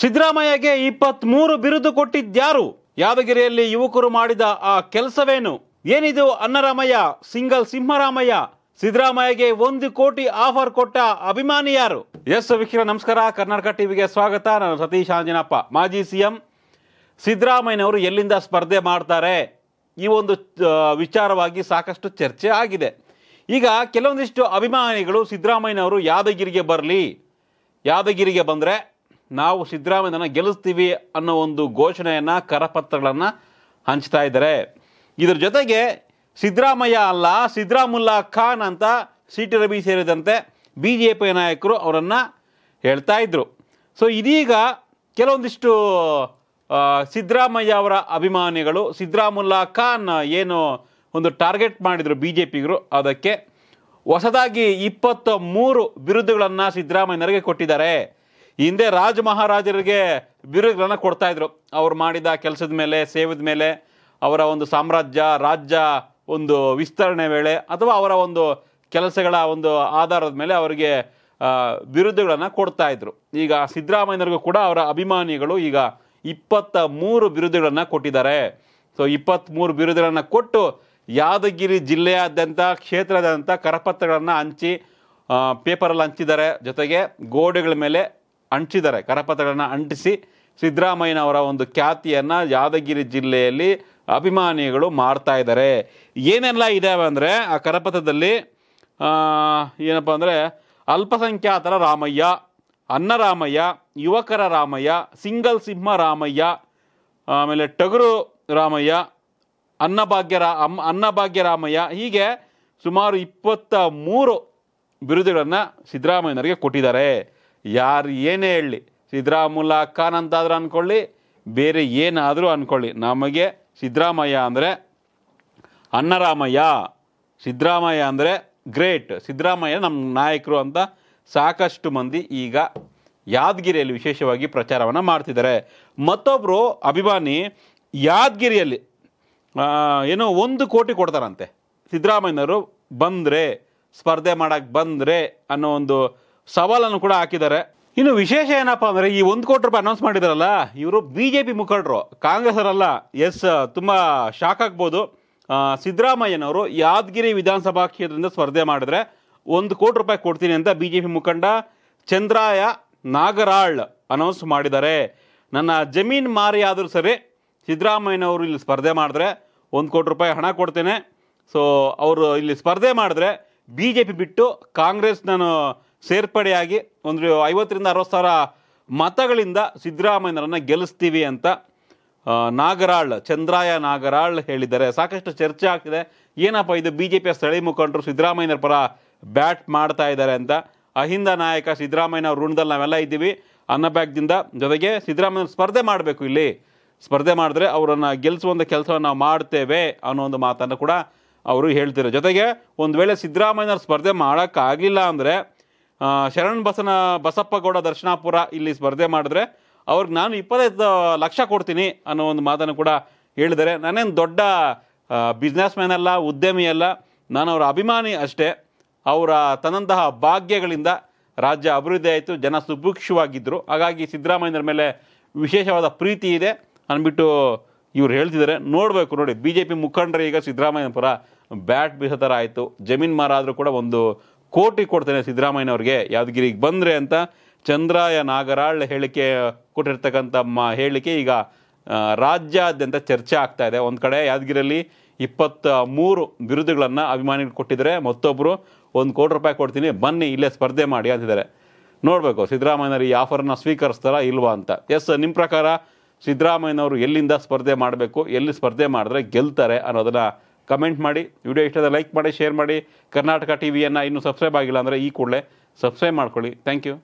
ಸಿದ್ದರಾಮಯ್ಯಗೆ ಇಪ್ಪತ್ಮೂರು ಬಿರುದು ಕೊಟ್ಟಿದ್ಯಾರು ಯಾದಗಿರಿಯಲ್ಲಿ ಯುವಕರು ಮಾಡಿದ ಆ ಕೆಲಸವೇನು ಏನಿದು ಅನ್ನರಾಮಯ್ಯ ಸಿಂಗಲ್ ಸಿಂಹರಾಮಯ್ಯ ಸಿದ್ದರಾಮಯ್ಯಗೆ ಒಂದು ಕೋಟಿ ಆಫರ್ ಕೊಟ್ಟ ಅಭಿಮಾನಿ ಯಾರು ಎಸ್ ವಿಕ್ರ ನಮಸ್ಕಾರ ಕರ್ನಾಟಕ ಟಿವಿಗೆ ಸ್ವಾಗತ ನಾನು ಸತೀಶ್ ಆಂಜನಪ್ಪ ಮಾಜಿ ಸಿಎಂ ಸಿದ್ದರಾಮಯ್ಯನವರು ಎಲ್ಲಿಂದ ಸ್ಪರ್ಧೆ ಮಾಡ್ತಾರೆ ಈ ಒಂದು ವಿಚಾರವಾಗಿ ಸಾಕಷ್ಟು ಚರ್ಚೆ ಆಗಿದೆ ಈಗ ಕೆಲವೊಂದಿಷ್ಟು ಅಭಿಮಾನಿಗಳು ಸಿದ್ದರಾಮಯ್ಯನವರು ಯಾದಗಿರಿಗೆ ಬರಲಿ ಯಾದಗಿರಿಗೆ ಬಂದರೆ ನಾವು ಸಿದ್ದರಾಮಯ್ಯನ ಗೆಲ್ಲಿಸ್ತೀವಿ ಅನ್ನೋ ಒಂದು ಘೋಷಣೆಯನ್ನು ಕರಪತ್ರಗಳನ್ನು ಹಂಚ್ತಾ ಇದ್ದಾರೆ ಇದರ ಜೊತೆಗೆ ಸಿದ್ದರಾಮಯ್ಯ ಅಲ್ಲ ಸಿದ್ದರಾಮುಲ್ಲಾ ಖಾನ್ ಅಂತ ಸಿ ಟಿ ರವಿ ಸೇರಿದಂತೆ ಬಿ ಜೆ ಪಿ ನಾಯಕರು ಅವರನ್ನು ಹೇಳ್ತಾ ಇದ್ದರು ಸೊ ಇದೀಗ ಕೆಲವೊಂದಿಷ್ಟು ಸಿದ್ದರಾಮಯ್ಯ ಅವರ ಅಭಿಮಾನಿಗಳು ಸಿದ್ದರಾಮುಲ್ಲಾ ಖಾನ್ ಏನು ಒಂದು ಟಾರ್ಗೆಟ್ ಮಾಡಿದರು ಬಿ ಜೆ ಪಿಗರು ಅದಕ್ಕೆ ಹೊಸದಾಗಿ ಇಪ್ಪತ್ತ ಮೂರು ಬಿರುದುಗಳನ್ನು ಸಿದ್ದರಾಮಯ್ಯನವರಿಗೆ ಕೊಟ್ಟಿದ್ದಾರೆ ಹಿಂದೆ ರಾಜ ಮಹಾರಾಜರಿಗೆ ಬಿರುಗಳನ್ನು ಕೊಡ್ತಾ ಇದ್ರು ಅವ್ರು ಮಾಡಿದ ಕೆಲಸದ ಮೇಲೆ ಸೇವದ ಮೇಲೆ ಅವರ ಒಂದು ಸಾಮ್ರಾಜ್ಯ ರಾಜ್ಯ ಒಂದು ವಿಸ್ತರಣೆ ವೇಳೆ ಅಥವಾ ಅವರ ಒಂದು ಕೆಲಸಗಳ ಒಂದು ಆಧಾರದ ಮೇಲೆ ಅವರಿಗೆ ಬಿರುದುಗಳನ್ನು ಕೊಡ್ತಾ ಇದ್ರು ಈಗ ಸಿದ್ದರಾಮಯ್ಯರಿಗೂ ಕೂಡ ಅವರ ಅಭಿಮಾನಿಗಳು ಈಗ ಇಪ್ಪತ್ತ ಮೂರು ಬಿರುದುಗಳನ್ನು ಕೊಟ್ಟಿದ್ದಾರೆ ಸೊ ಇಪ್ಪತ್ತ್ಮೂರು ಬಿರುದುಗಳನ್ನು ಕೊಟ್ಟು ಯಾದಗಿರಿ ಜಿಲ್ಲೆಯಾದ್ಯಂತ ಕ್ಷೇತ್ರದಾದ್ಯಂತ ಕರಪತ್ರಗಳನ್ನು ಹಂಚಿ ಪೇಪರಲ್ಲಿ ಹಂಚಿದ್ದಾರೆ ಜೊತೆಗೆ ಗೋಡೆಗಳ ಮೇಲೆ ಅಂಟಿಸಿದ್ದಾರೆ ಕರಪತ್ರಗಳನ್ನು ಅಂಟಿಸಿ ಸಿದ್ದರಾಮಯ್ಯನವರ ಒಂದು ಖ್ಯಾತಿಯನ್ನು ಯಾದಗಿರಿ ಜಿಲ್ಲೆಯಲ್ಲಿ ಅಭಿಮಾನಿಗಳು ಮಾಡ್ತಾ ಇದ್ದಾರೆ ಏನೆಲ್ಲ ಇದ್ದಾವೆ ಅಂದರೆ ಆ ಕರಪತ್ರದಲ್ಲಿ ಏನಪ್ಪ ಅಂದರೆ ಅಲ್ಪಸಂಖ್ಯಾತರ ರಾಮಯ್ಯ ಅನ್ನರಾಮಯ್ಯ ಯುವಕರ ರಾಮಯ್ಯ ಸಿಂಗಲ್ ಸಿಂಹ ರಾಮಯ್ಯ ಆಮೇಲೆ ಟಗರು ರಾಮಯ್ಯ ಅನ್ನಭಾಗ್ಯ ರಾ ಅಮ್ಮ ಅನ್ನಭಾಗ್ಯ ರಾಮಯ್ಯ ಹೀಗೆ ಸುಮಾರು ಇಪ್ಪತ್ತ ಮೂರು ಬಿರುದುಗಳನ್ನು ಸಿದ್ದರಾಮಯ್ಯನವರಿಗೆ ಕೊಟ್ಟಿದ್ದಾರೆ ಯಾರು ಏನೇ ಹೇಳಲಿ ಸಿದ್ದರಾಮುಲ್ಲ ಖಾನ್ ಅಂತಾದರೂ ಅಂದ್ಕೊಳ್ಳಿ ಬೇರೆ ಏನಾದರೂ ಅಂದ್ಕೊಳ್ಳಿ ನಮಗೆ ಸಿದ್ದರಾಮಯ್ಯ ಅಂದರೆ ಅನ್ನರಾಮಯ್ಯ ಸಿದ್ದರಾಮಯ್ಯ ಅಂದರೆ ಗ್ರೇಟ್ ಸಿದ್ದರಾಮಯ್ಯ ನಮ್ಮ ನಾಯಕರು ಅಂತ ಸಾಕಷ್ಟು ಮಂದಿ ಈಗ ಯಾದಗಿರಿಯಲ್ಲಿ ವಿಶೇಷವಾಗಿ ಪ್ರಚಾರವನ್ನು ಮಾಡ್ತಿದ್ದಾರೆ ಮತ್ತೊಬ್ಬರು ಅಭಿಮಾನಿ ಯಾದಗಿರಿಯಲ್ಲಿ ಏನೋ ಒಂದು ಕೋಟಿ ಕೊಡ್ತಾರಂತೆ ಸಿದ್ದರಾಮಯ್ಯನವರು ಬಂದರೆ ಸ್ಪರ್ಧೆ ಮಾಡೋಕ್ಕೆ ಬಂದರೆ ಅನ್ನೋ ಒಂದು ಸವಾಲನ್ನು ಕೂಡ ಹಾಕಿದ್ದಾರೆ ಇನ್ನು ವಿಶೇಷ ಏನಪ್ಪ ಅಂದರೆ ಈ ಒಂದು ಕೋಟಿ ರೂಪಾಯಿ ಅನೌನ್ಸ್ ಮಾಡಿದಾರಲ್ಲ ಇವರು ಬಿ ಜೆ ಪಿ ಮುಖಂಡರು ಕಾಂಗ್ರೆಸ್ಸರಲ್ಲ ಎಸ್ ತುಂಬ ಶಾಕ್ ಆಗ್ಬೋದು ಸಿದ್ದರಾಮಯ್ಯನವರು ಯಾದಗಿರಿ ವಿಧಾನಸಭಾ ಕ್ಷೇತ್ರದಿಂದ ಸ್ಪರ್ಧೆ ಮಾಡಿದ್ರೆ ಒಂದು ಕೋಟಿ ರೂಪಾಯಿ ಕೊಡ್ತೀನಿ ಅಂತ ಬಿ ಜೆ ಪಿ ಮುಖಂಡ ಚಂದ್ರಾಯ ನಾಗರಾಳ್ ಅನೌನ್ಸ್ ಮಾಡಿದ್ದಾರೆ ನನ್ನ ಜಮೀನು ಮಾರಿ ಆದರೂ ಸರಿ ಸಿದ್ದರಾಮಯ್ಯನವರು ಇಲ್ಲಿ ಸ್ಪರ್ಧೆ ಮಾಡಿದ್ರೆ ಒಂದು ಕೋಟಿ ರೂಪಾಯಿ ಹಣ ಕೊಡ್ತೇನೆ ಸೊ ಅವರು ಇಲ್ಲಿ ಸ್ಪರ್ಧೆ ಮಾಡಿದ್ರೆ ಬಿ ಜೆ ಪಿ ಬಿಟ್ಟು ಕಾಂಗ್ರೆಸ್ ನಾನು ಸೇರ್ಪಡೆಯಾಗಿ ಒಂದು ಐವತ್ತರಿಂದ ಅರವತ್ತು ಸಾವಿರ ಮತಗಳಿಂದ ಸಿದ್ದರಾಮಯ್ಯನರನ್ನು ಗೆಲ್ಲಿಸ್ತೀವಿ ಅಂತ ನಾಗರಾಳ್ ಚಂದ್ರಾಯ ನಾಗರಾಳ್ ಹೇಳಿದ್ದಾರೆ ಸಾಕಷ್ಟು ಚರ್ಚೆ ಆಗ್ತಿದೆ ಏನಪ್ಪ ಇದು ಬಿ ಜೆ ಪಿಯ ಸ್ಥಳೀಯ ಮುಖಂಡರು ಸಿದ್ದರಾಮಯ್ಯರ ಪರ ಬ್ಯಾಟ್ ಮಾಡ್ತಾ ಇದ್ದಾರೆ ಅಂತ ಅಹಿಂದ ನಾಯಕ ಸಿದ್ದರಾಮಯ್ಯ ಋಣದಲ್ಲಿ ನಾವೆಲ್ಲ ಇದ್ದೀವಿ ಅನ್ನಬ್ಯಾಗ್ದಿಂದ ಜೊತೆಗೆ ಸಿದ್ದರಾಮಯ್ಯ ಸ್ಪರ್ಧೆ ಮಾಡಬೇಕು ಇಲ್ಲಿ ಸ್ಪರ್ಧೆ ಮಾಡಿದ್ರೆ ಅವರನ್ನು ಗೆಲ್ಲಿಸುವಂಥ ಕೆಲಸವನ್ನು ನಾವು ಮಾಡ್ತೇವೆ ಅನ್ನೋ ಒಂದು ಮಾತನ್ನು ಕೂಡ ಅವರು ಹೇಳ್ತಿದ್ದಾರೆ ಜೊತೆಗೆ ಒಂದು ವೇಳೆ ಸಿದ್ದರಾಮಯ್ಯವ್ರು ಸ್ಪರ್ಧೆ ಮಾಡೋಕ್ಕಾಗಲಿಲ್ಲ ಅಂದರೆ ಶರಣ್ ಬಸನ ಬಸಪ್ಪಗೌಡ ದರ್ಶನಾಪುರ ಇಲ್ಲಿ ಸ್ಪರ್ಧೆ ಮಾಡಿದ್ರೆ ಅವ್ರಿಗೆ ನಾನು ಇಪ್ಪತ್ತೈದು ಲಕ್ಷ ಕೊಡ್ತೀನಿ ಅನ್ನೋ ಒಂದು ಮಾತನ್ನು ಕೂಡ ಹೇಳಿದರೆ ನಾನೇನು ದೊಡ್ಡ ಬಿಸ್ನೆಸ್ ಮ್ಯಾನ್ ಅಲ್ಲ ಉದ್ಯಮಿ ಅಲ್ಲ ನಾನು ಅವರ ಅಭಿಮಾನಿ ಅಷ್ಟೇ ಅವರ ತನ್ನಂತಹ ಭಾಗ್ಯಗಳಿಂದ ರಾಜ್ಯ ಅಭಿವೃದ್ಧಿ ಆಯಿತು ಜನ ಸುಭಿಕ್ಷವಾಗಿದ್ದರು ಹಾಗಾಗಿ ಸಿದ್ದರಾಮಯ್ಯರ ಮೇಲೆ ವಿಶೇಷವಾದ ಪ್ರೀತಿ ಇದೆ ಅಂದ್ಬಿಟ್ಟು ಇವ್ರು ಹೇಳ್ತಿದ್ದಾರೆ ನೋಡಬೇಕು ನೋಡಿ ಬಿ ಜೆ ಪಿ ಮುಖಂಡರು ಈಗ ಸಿದ್ದರಾಮಯ್ಯ ಪರ ಬ್ಯಾಟ್ ಬೀಸೋ ಥರ ಆಯಿತು ಜಮೀನ್ ಮಾರಾದರೂ ಕೂಡ ಒಂದು ಕೋಟಿ ಕೊಡ್ತೇನೆ ಸಿದ್ದರಾಮಯ್ಯನವ್ರಿಗೆ ಯಾದಗಿರಿಗೆ ಬಂದರೆ ಅಂತ ಚಂದ್ರಾಯ ನಾಗರಾಳ್ ಹೇಳಿಕೆ ಕೊಟ್ಟಿರ್ತಕ್ಕಂಥ ಮ ಹೇಳಿಕೆ ಈಗ ರಾಜ್ಯಾದ್ಯಂತ ಚರ್ಚೆ ಆಗ್ತಾ ಇದೆ ಒಂದು ಕಡೆ ಯಾದಗಿರಿಯಲ್ಲಿ ಇಪ್ಪತ್ತ ಮೂರು ಬಿರುದುಗಳನ್ನು ಅಭಿಮಾನಿಗಳು ಕೊಟ್ಟಿದ್ದಾರೆ ಮತ್ತೊಬ್ಬರು ಒಂದು ಕೋಟಿ ರೂಪಾಯಿ ಕೊಡ್ತೀನಿ ಬನ್ನಿ ಇಲ್ಲೇ ಸ್ಪರ್ಧೆ ಮಾಡಿ ಅಂತಿದ್ದಾರೆ ನೋಡಬೇಕು ಸಿದ್ದರಾಮಯ್ಯನವರು ಈ ಆಫರನ್ನು ಸ್ವೀಕರಿಸ್ತಾರಾ ಇಲ್ವಾ ಅಂತ ಎಸ್ ನಿಮ್ಮ ಪ್ರಕಾರ ಸಿದ್ದರಾಮಯ್ಯನವರು ಎಲ್ಲಿಂದ ಸ್ಪರ್ಧೆ ಮಾಡಬೇಕು ಎಲ್ಲಿ ಸ್ಪರ್ಧೆ ಮಾಡಿದ್ರೆ ಗೆಲ್ತಾರೆ ಅನ್ನೋದನ್ನು ಕಮೆಂಟ್ ಮಾಡಿ ವಿಡಿಯೋ ಇಷ್ಟದ ಲೈಕ್ ಮಾಡಿ ಶೇರ್ ಮಾಡಿ ಕರ್ನಾಟಕ ಟಿ ವಿಯನ್ನು ಇನ್ನೂ ಸಬ್ಸ್ಕ್ರೈಬ್ ಆಗಿಲ್ಲ ಅಂದರೆ ಈ ಕೂಡಲೇ ಸಬ್ಸ್ಕ್ರೈಬ್ ಮಾಡ್ಕೊಳ್ಳಿ ಥ್ಯಾಂಕ್ ಯು